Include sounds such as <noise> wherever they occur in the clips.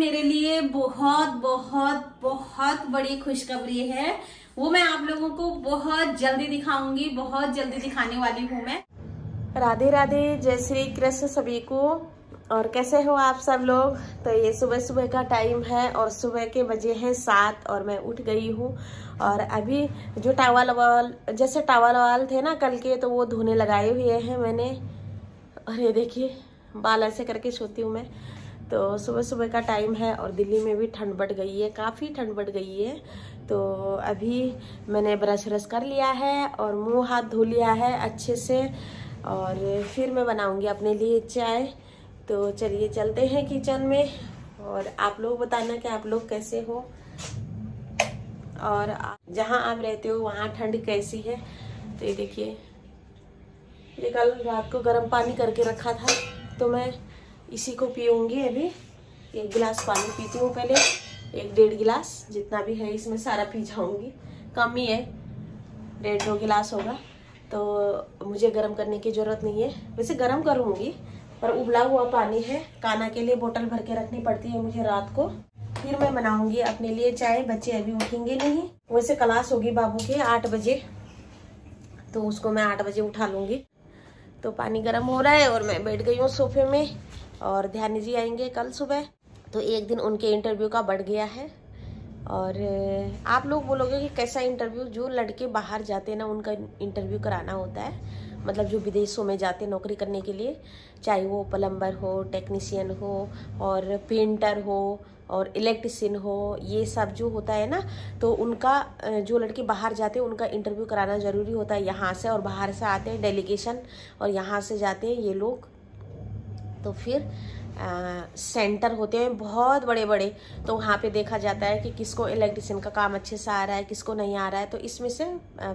मेरे लिए बहुत बहुत बहुत बड़ी खुशखबरी है वो मैं आप लोगों को बहुत जल्दी दिखाऊंगी बहुत जल्दी दिखाने वाली हूँ मैं राधे राधे जय श्री कृष्ण सभी को और कैसे हो आप सब लोग तो ये सुबह सुबह का टाइम है और सुबह के बजे हैं सात और मैं उठ गई हूँ और अभी जो टावल वावल जैसे टावल वावल थे ना कल के तो वो धोने लगाए हुए हैं मैंने और ये देखिए बाल ऐसे करके सोती हूँ मैं तो सुबह सुबह का टाइम है और दिल्ली में भी ठंड बढ़ गई है काफ़ी ठंड बढ़ गई है तो अभी मैंने ब्रश व्रश कर लिया है और मुंह हाथ धो लिया है अच्छे से और फिर मैं बनाऊंगी अपने लिए चाय तो चलिए चलते हैं किचन में और आप लोग बताना कि आप लोग कैसे हो और जहाँ आप रहते हो वहाँ ठंड कैसी है तो ये देखिए ये कल रात को गर्म पानी करके रखा था तो मैं इसी को पीऊँगी अभी एक गिलास पानी पीती हूँ पहले एक डेढ़ गिलास जितना भी है इसमें सारा पी जाऊँगी कम ही है डेढ़ दो गिलास होगा तो मुझे गर्म करने की ज़रूरत नहीं है वैसे गर्म करूँगी पर उबला हुआ पानी है काना के लिए बोतल भर के रखनी पड़ती है मुझे रात को फिर मैं बनाऊंगी अपने लिए चाय बच्चे अभी उठेंगे नहीं वैसे क्लास होगी बाबू के आठ बजे तो उसको मैं आठ बजे उठा लूँगी तो पानी गर्म हो रहा है और मैं बैठ गई हूँ सोफे में और ध्यान जी आएंगे कल सुबह तो एक दिन उनके इंटरव्यू का बढ़ गया है और आप लोग बोलोगे कि कैसा इंटरव्यू जो लड़के बाहर जाते हैं ना उनका इंटरव्यू कराना होता है मतलब जो विदेशों में जाते हैं नौकरी करने के लिए चाहे वो प्लम्बर हो टेक्नीसियन हो और पेंटर हो और इलेक्ट्रिशियन हो ये सब जो होता है ना तो उनका जो लड़के बाहर जाते हैं उनका इंटरव्यू कराना ज़रूरी होता है यहाँ से और बाहर से आते हैं डेलीगेशन और यहाँ से जाते हैं ये लोग तो फिर आ, सेंटर होते हैं बहुत बड़े बड़े तो वहाँ पे देखा जाता है कि किसको इलेक्ट्रिशियन का काम अच्छे से आ रहा है किसको नहीं आ रहा है तो इसमें से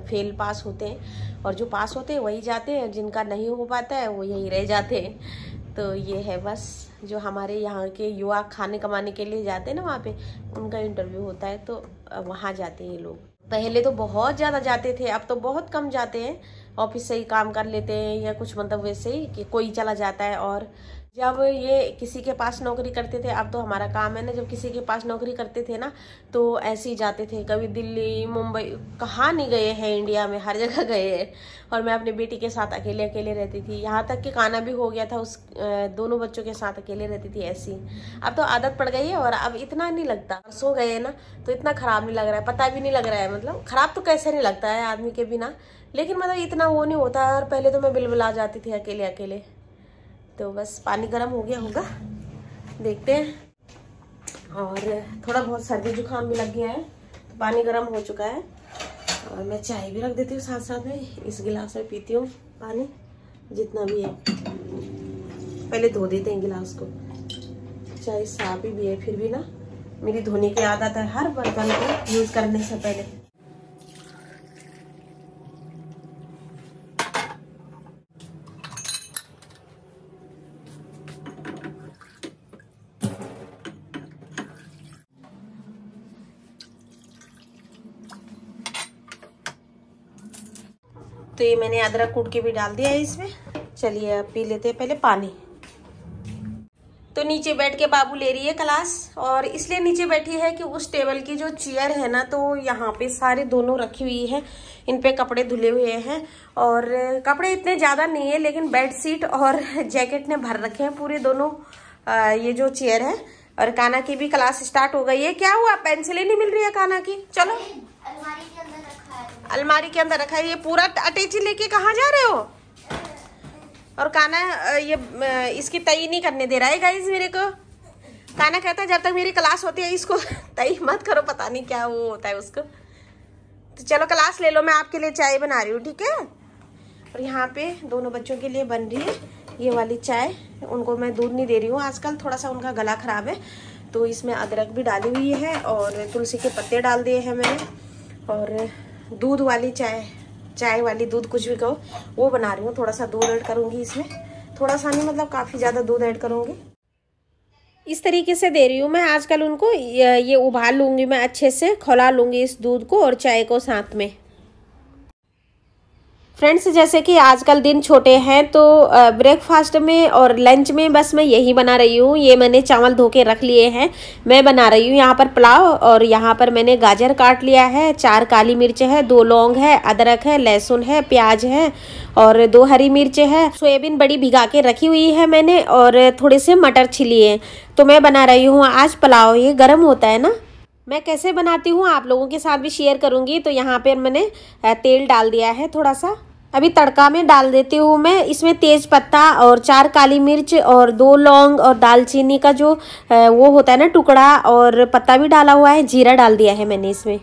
फेल पास होते हैं और जो पास होते हैं वही जाते हैं जिनका नहीं हो पाता है वो यहीं रह जाते हैं तो ये है बस जो हमारे यहाँ के युवा खाने कमाने के लिए जाते हैं ना वहाँ पर उनका इंटरव्यू होता है तो वहाँ जाते हैं ये लोग पहले तो बहुत ज़्यादा जाते थे अब तो बहुत कम जाते हैं ऑफिस से ही काम कर लेते हैं या कुछ मतलब वैसे ही कि कोई चला जाता है और जब ये किसी के पास नौकरी करते थे अब तो हमारा काम है ना जब किसी के पास नौकरी करते थे ना तो ऐसे ही जाते थे कभी दिल्ली मुंबई कहाँ नहीं गए हैं इंडिया में हर जगह <laughs> गए हैं और मैं अपनी बेटी के साथ अकेले अकेले रहती थी यहाँ तक कि खाना भी हो गया था उस दोनों बच्चों के साथ अकेले रहती थी ऐसी अब तो आदत पड़ गई है और अब इतना नहीं लगता सो गए ना तो इतना ख़राब नहीं लग रहा है पता भी नहीं लग रहा है मतलब ख़राब तो कैसे नहीं लगता है आदमी के बिना लेकिन मतलब इतना वो नहीं होता और पहले तो मैं बिलबुला जाती थी अकेले अकेले तो बस पानी गर्म हो गया होगा देखते हैं और थोड़ा बहुत सर्दी जुकाम भी लग गया है तो पानी गर्म हो चुका है और मैं चाय भी रख देती हूँ साथ साथ में इस गिलास में पीती हूँ पानी जितना भी है पहले धो देते हैं गिलास को चाय साफ ही भी है फिर भी ना मेरी धोने की आदत है हर बर्तन को यूज़ करने से पहले तो ये मैंने अदरक कूट के भी डाल दिया है इसमें चलिए अब पी लेते हैं पहले पानी तो नीचे बैठ के बाबू ले रही है क्लास और इसलिए नीचे बैठी है कि उस टेबल की जो चेयर है ना तो यहाँ पे सारे दोनों रखी हुई है इन पे कपड़े धुले हुए हैं और कपड़े इतने ज़्यादा नहीं है लेकिन बेड शीट और <laughs> जैकेट ने भर रखे हैं पूरे दोनों आ, ये जो चेयर है और काना की भी क्लास स्टार्ट हो गई है क्या हुआ पेंसिलें नहीं मिल रही है काना की चलो अलमारी के अंदर रखा है ये पूरा अटैची लेके कहाँ जा रहे हो और काना ये इसकी तय नहीं करने दे रहा है गाइज मेरे को काना कहता है जब तक मेरी क्लास होती है इसको <laughs> तय मत करो पता नहीं क्या वो होता है उसको तो चलो क्लास ले लो मैं आपके लिए चाय बना रही हूँ ठीक है और यहाँ पे दोनों बच्चों के लिए बन रही है ये वाली चाय उनको मैं दूध नहीं दे रही हूँ आजकल थोड़ा सा उनका गला ख़राब है तो इसमें अदरक भी डाली हुई है और तुलसी के पत्ते डाल दिए हैं मैंने और दूध वाली चाय चाय वाली दूध कुछ भी कहो वो बना रही हूँ थोड़ा सा दूध ऐड करूँगी इसमें थोड़ा सा नहीं मतलब काफ़ी ज़्यादा दूध ऐड करूँगी इस तरीके से दे रही हूँ मैं आजकल उनको ये उबाल लूँगी मैं अच्छे से खोला लूँगी इस दूध को और चाय को साथ में फ्रेंड्स जैसे कि आजकल दिन छोटे हैं तो ब्रेकफास्ट में और लंच में बस मैं यही बना रही हूँ ये मैंने चावल धो के रख लिए हैं मैं बना रही हूँ यहाँ पर पुलाव और यहाँ पर मैंने गाजर काट लिया है चार काली मिर्च है दो लौंग है अदरक है लहसुन है प्याज है और दो हरी मिर्च है सोयाबीन बड़ी भिगा के रखी हुई है मैंने और थोड़े से मटर छिलिए तो मैं बना रही हूँ आज पुलाव ये गर्म होता है ना मैं कैसे बनाती हूँ आप लोगों के साथ भी शेयर करूँगी तो यहाँ पर मैंने तेल डाल दिया है थोड़ा सा अभी तड़का में डाल देती हूँ मैं इसमें तेज़ पत्ता और चार काली मिर्च और दो लौंग और दालचीनी का जो वो होता है ना टुकड़ा और पत्ता भी डाला हुआ है जीरा डाल दिया है मैंने इसमें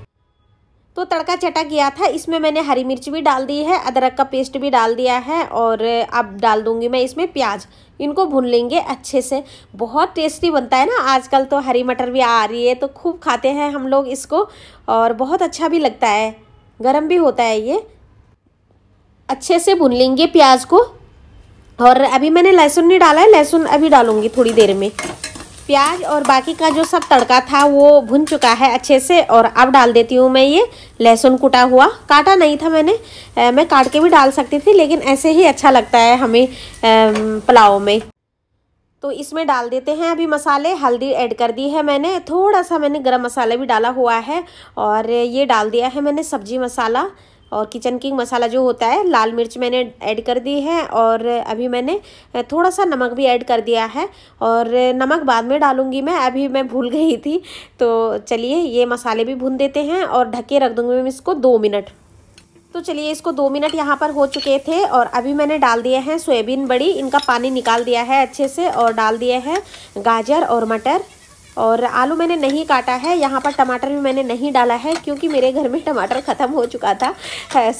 तो तड़का चटा किया था इसमें मैंने हरी मिर्च भी डाल दी है अदरक का पेस्ट भी डाल दिया है और अब डाल दूंगी मैं इसमें प्याज इनको भून लेंगे अच्छे से बहुत टेस्टी बनता है ना आजकल तो हरी मटर भी आ रही है तो खूब खाते हैं हम लोग इसको और बहुत अच्छा भी लगता है गर्म भी होता है ये अच्छे से भून लेंगे प्याज को और अभी मैंने लहसुन नहीं डाला है लहसुन अभी डालूंगी थोड़ी देर में प्याज और बाकी का जो सब तड़का था वो भुन चुका है अच्छे से और अब डाल देती हूँ मैं ये लहसुन कुटा हुआ काटा नहीं था मैंने आ, मैं काट के भी डाल सकती थी लेकिन ऐसे ही अच्छा लगता है हमें पुलाव में तो इसमें डाल देते हैं अभी मसाले हल्दी ऐड कर दी है मैंने थोड़ा सा मैंने गरम मसाला भी डाला हुआ है और ये डाल दिया है मैंने सब्जी मसाला और किचन किंग मसाला जो होता है लाल मिर्च मैंने ऐड कर दी है और अभी मैंने थोड़ा सा नमक भी ऐड कर दिया है और नमक बाद में डालूँगी मैं अभी मैं भूल गई थी तो चलिए ये मसाले भी भून देते हैं और ढके रख दूँगी मैं इसको दो मिनट तो चलिए इसको दो मिनट यहाँ पर हो चुके थे और अभी मैंने डाल दिए हैं सोयाबीन बड़ी इनका पानी निकाल दिया है अच्छे से और डाल दिए हैं गाजर और मटर और आलू मैंने नहीं काटा है यहाँ पर टमाटर भी मैंने नहीं डाला है क्योंकि मेरे घर में टमाटर ख़त्म हो चुका था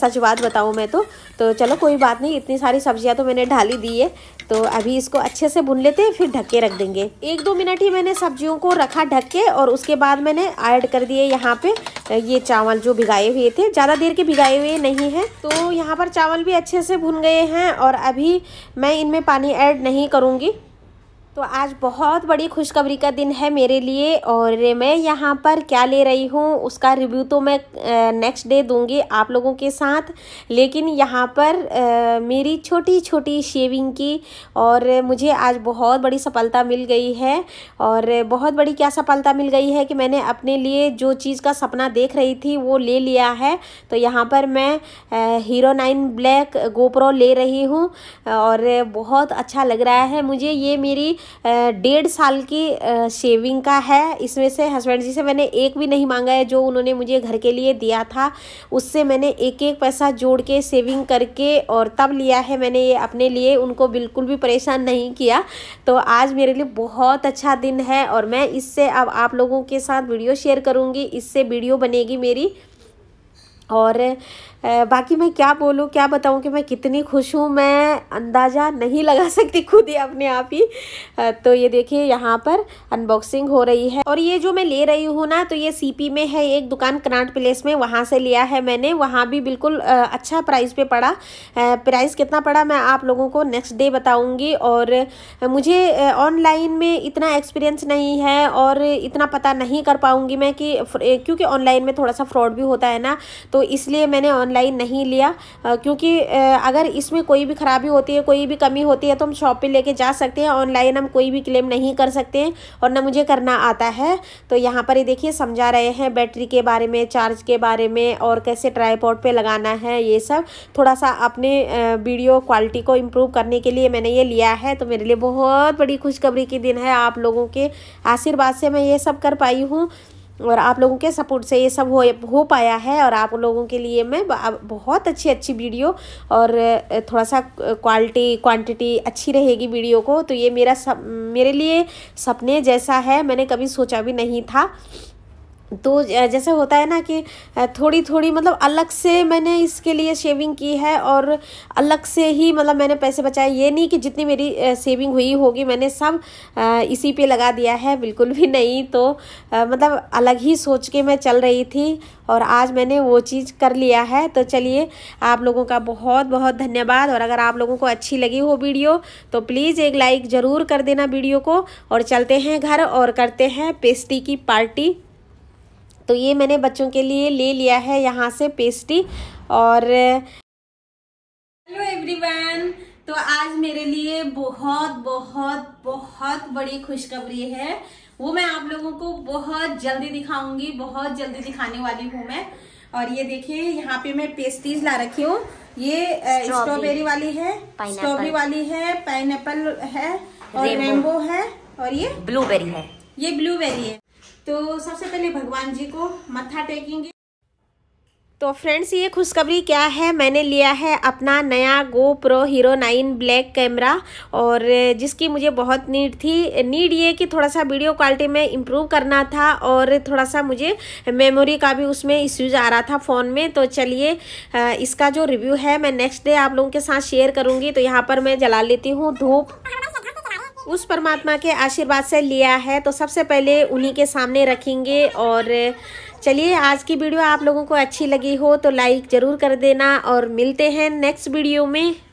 सच बात बताऊँ मैं तो तो चलो कोई बात नहीं इतनी सारी सब्जियाँ तो मैंने ढाली दी है तो अभी इसको अच्छे से भुन लेते हैं फिर ढक के रख देंगे एक दो मिनट ही मैंने सब्जियों को रखा ढक के और उसके बाद मैंने ऐड कर दिए यहाँ पर ये चावल जो भिगाए हुए थे ज़्यादा देर के भिगाए हुए नहीं हैं तो यहाँ पर चावल भी अच्छे से भुन गए हैं और अभी मैं इनमें पानी ऐड नहीं करूँगी तो आज बहुत बड़ी खुशखबरी का दिन है मेरे लिए और मैं यहाँ पर क्या ले रही हूँ उसका रिव्यू तो मैं नेक्स्ट डे दूँगी आप लोगों के साथ लेकिन यहाँ पर आ, मेरी छोटी छोटी शेविंग की और मुझे आज बहुत बड़ी सफलता मिल गई है और बहुत बड़ी क्या सफलता मिल गई है कि मैंने अपने लिए जो चीज़ का सपना देख रही थी वो ले लिया है तो यहाँ पर मैं हीरो नाइन ब्लैक गोप्रो ले रही हूँ और बहुत अच्छा लग रहा है मुझे ये मेरी डेढ़ साल की शेविंग का है इसमें से हस्बैंड जी से मैंने एक भी नहीं मांगा है जो उन्होंने मुझे घर के लिए दिया था उससे मैंने एक एक पैसा जोड़ के सेविंग करके और तब लिया है मैंने ये अपने लिए उनको बिल्कुल भी परेशान नहीं किया तो आज मेरे लिए बहुत अच्छा दिन है और मैं इससे अब आप लोगों के साथ वीडियो शेयर करूँगी इससे वीडियो बनेगी मेरी और बाकी मैं क्या बोलूँ क्या बताऊँ कि मैं कितनी खुश हूँ मैं अंदाज़ा नहीं लगा <laughs> सकती खुद ही अपने आप ही तो ये देखिए यहाँ पर अनबॉक्सिंग हो रही है और ये जो मैं ले रही हूँ ना तो ये सीपी में है एक दुकान कनाट प्लेस में वहाँ से लिया है मैंने वहाँ भी बिल्कुल अच्छा प्राइस पे पड़ा प्राइस कितना पड़ा मैं आप लोगों को नेक्स्ट डे बताऊँगी और मुझे ऑनलाइन में इतना एक्सपीरियंस नहीं है और इतना पता नहीं कर पाऊँगी मैं कि क्योंकि ऑनलाइन में थोड़ा सा फ्रॉड भी होता है ना तो इसलिए मैंने ऑनलाइन नहीं लिया क्योंकि अगर इसमें कोई भी ख़राबी होती है कोई भी कमी होती है तो हम शॉप पे लेके जा सकते हैं ऑनलाइन हम कोई भी क्लेम नहीं कर सकते हैं और ना मुझे करना आता है तो यहाँ पर ये देखिए समझा रहे हैं बैटरी के बारे में चार्ज के बारे में और कैसे ट्राईपोर्ट पे लगाना है ये सब थोड़ा सा अपने वीडियो क्वालिटी को इम्प्रूव करने के लिए मैंने ये लिया है तो मेरे लिए बहुत बड़ी खुशखबरी की दिन है आप लोगों के आशीर्वाद से मैं ये सब कर पाई हूँ और आप लोगों के सपोर्ट से ये सब हो हो पाया है और आप लोगों के लिए मैं बहुत अच्छी अच्छी वीडियो और थोड़ा सा क्वालिटी क्वांटिटी अच्छी रहेगी वीडियो को तो ये मेरा सब मेरे लिए सपने जैसा है मैंने कभी सोचा भी नहीं था तो जैसे होता है ना कि थोड़ी थोड़ी मतलब अलग से मैंने इसके लिए शेविंग की है और अलग से ही मतलब मैंने पैसे बचाए ये नहीं कि जितनी मेरी सेविंग हुई होगी मैंने सब इसी पे लगा दिया है बिल्कुल भी नहीं तो मतलब अलग ही सोच के मैं चल रही थी और आज मैंने वो चीज़ कर लिया है तो चलिए आप लोगों का बहुत बहुत धन्यवाद और अगर आप लोगों को अच्छी लगी हो वीडियो तो प्लीज़ एक लाइक ज़रूर कर देना वीडियो को और चलते हैं घर और करते हैं पेस्टी की पार्टी तो ये मैंने बच्चों के लिए ले लिया है यहाँ से पेस्ट्री और हेलो एवरीवन तो आज मेरे लिए बहुत बहुत बहुत बड़ी खुशखबरी है वो मैं आप लोगों को बहुत जल्दी दिखाऊंगी बहुत जल्दी दिखाने वाली हूँ मैं और ये देखिए यहाँ पे मैं पेस्ट्रीज ला रखी हूँ ये स्ट्रॉबेरी वाली है स्ट्रॉबेरी वाली है पाइन है और रेम्बो है और ये ब्लूबेरी है ये ब्लूबेरी है तो सबसे पहले भगवान जी को मत्था टेकेंगे तो फ्रेंड्स ये खुशखबरी क्या है मैंने लिया है अपना नया GoPro Hero nine black camera और जिसकी मुझे बहुत नीड थी नीड ये कि थोड़ा सा वीडियो क्वालिटी में इम्प्रूव करना था और थोड़ा सा मुझे मेमोरी का भी उसमें इश्यूज आ रहा था फ़ोन में तो चलिए इसका जो रिव्यू है मैं नेक्स्ट डे आप लोगों के साथ शेयर करूँगी तो यहाँ पर मैं जला लेती हूँ धूप उस परमात्मा के आशीर्वाद से लिया है तो सबसे पहले उन्हीं के सामने रखेंगे और चलिए आज की वीडियो आप लोगों को अच्छी लगी हो तो लाइक ज़रूर कर देना और मिलते हैं नेक्स्ट वीडियो में